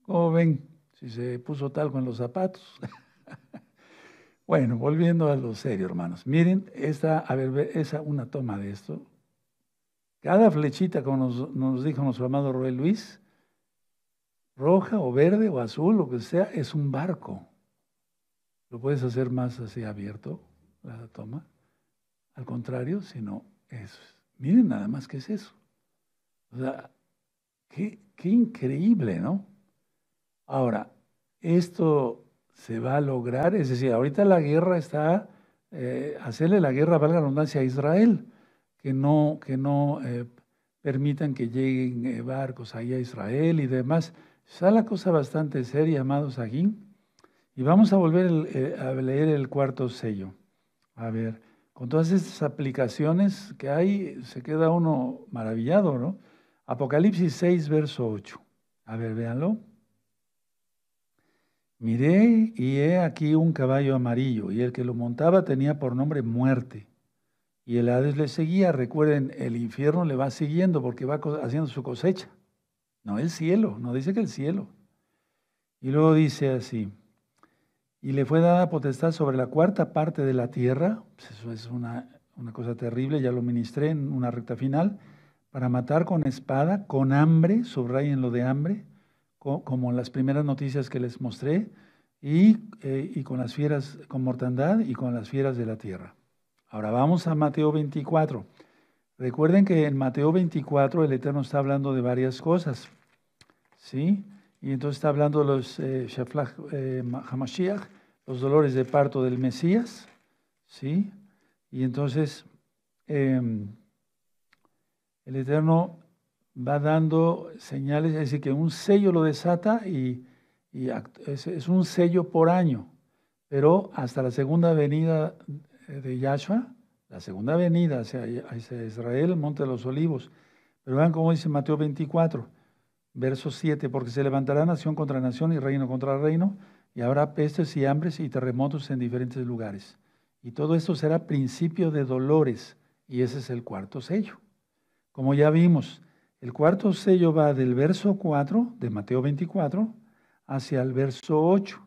¿Cómo ven? Si se puso talco en los zapatos. bueno, volviendo a lo serio, hermanos. Miren, esta, a ver, esa, una toma de esto. Cada flechita, como nos, dijo nuestro amado Roy Luis, roja o verde o azul, lo que sea, es un barco. Lo puedes hacer más así abierto, la toma. Al contrario, si no, es Miren nada más qué es eso. O sea, qué, increíble, ¿no? Ahora, esto se va a lograr, es decir, ahorita la guerra está, eh, hacerle la guerra, valga la redundancia, a Israel, que no, que no eh, permitan que lleguen eh, barcos ahí a Israel y demás. Está la cosa bastante seria, amados aquí. Y vamos a volver a leer el cuarto sello. A ver, con todas estas aplicaciones que hay, se queda uno maravillado, ¿no? Apocalipsis 6, verso 8. A ver, véanlo. Miré y he aquí un caballo amarillo, y el que lo montaba tenía por nombre muerte. Y el Hades le seguía. Recuerden, el infierno le va siguiendo porque va haciendo su cosecha. No el cielo, no dice que el cielo. Y luego dice así, y le fue dada potestad sobre la cuarta parte de la tierra, pues eso es una, cosa terrible, ya lo ministré en una recta final, para matar con espada, con hambre, subrayen lo de hambre, como como las primeras noticias que les mostré, y, eh, y, con las fieras, con mortandad y con las fieras de la tierra. Ahora vamos a Mateo 24. Recuerden que en Mateo 24 el Eterno está hablando de varias cosas, ¿sí? Y entonces está hablando de los eh, Shaflach eh, Hamashiach, los dolores de parto del Mesías, ¿sí? Y entonces em, el Eterno va dando señales, es decir, que un sello lo desata y, es, un sello por año, pero hasta la segunda venida de Yahshua, la segunda venida hacia, Israel, Monte de los Olivos. Pero vean cómo dice Mateo 24 verso 7, porque se levantará nación contra nación y reino contra reino, y habrá pestes y hambres y terremotos en diferentes lugares. Y todo esto será principio de dolores, y ese es el cuarto sello. Como ya vimos, el cuarto sello va del verso 4 de Mateo 24 hacia el verso 8.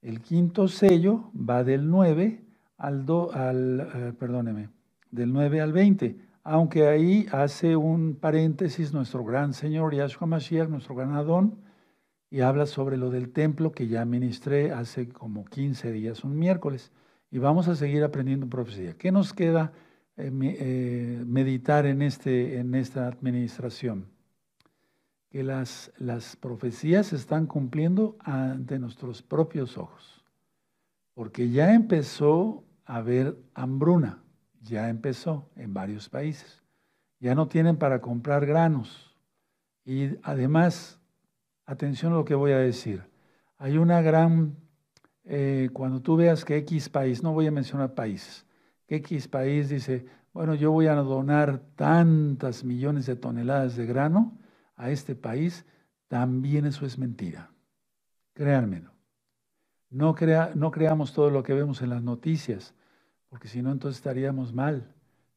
El quinto sello va del 9 al, do, al eh, perdóneme, del 9 al 20, aunque ahí hace un paréntesis nuestro gran Señor Yahshua Mashiach, nuestro gran Adón, y habla sobre lo del templo que ya ministré hace como 15 días, un miércoles. Y vamos a seguir aprendiendo profecía. ¿Qué nos queda eh, eh, meditar en, este, en esta administración? Que las, las profecías se están cumpliendo ante nuestros propios ojos, porque ya empezó a haber hambruna ya empezó en varios países. Ya no tienen para comprar granos. Y además, atención a lo que voy a decir. Hay una gran, eh, cuando tú veas que X país, no voy a mencionar países, que X país dice, bueno, yo voy a donar tantas millones de toneladas de grano a este país, también eso es mentira. Créanmelo. No, no creamos todo lo que vemos en las noticias porque si no, entonces estaríamos mal,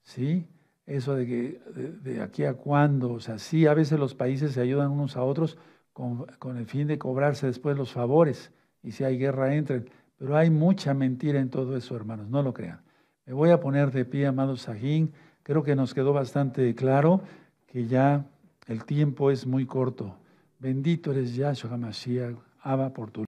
¿sí? Eso de que de, aquí a cuándo, o sea, sí, a veces los países se ayudan unos a otros con, el fin de cobrarse después los favores, y si hay guerra entren, pero hay mucha mentira en todo eso, hermanos, no lo crean. Me voy a poner de pie, amado Sajín, creo que nos quedó bastante claro que ya el tiempo es muy corto. Bendito eres Yahshua Hamashiach, Abba por tu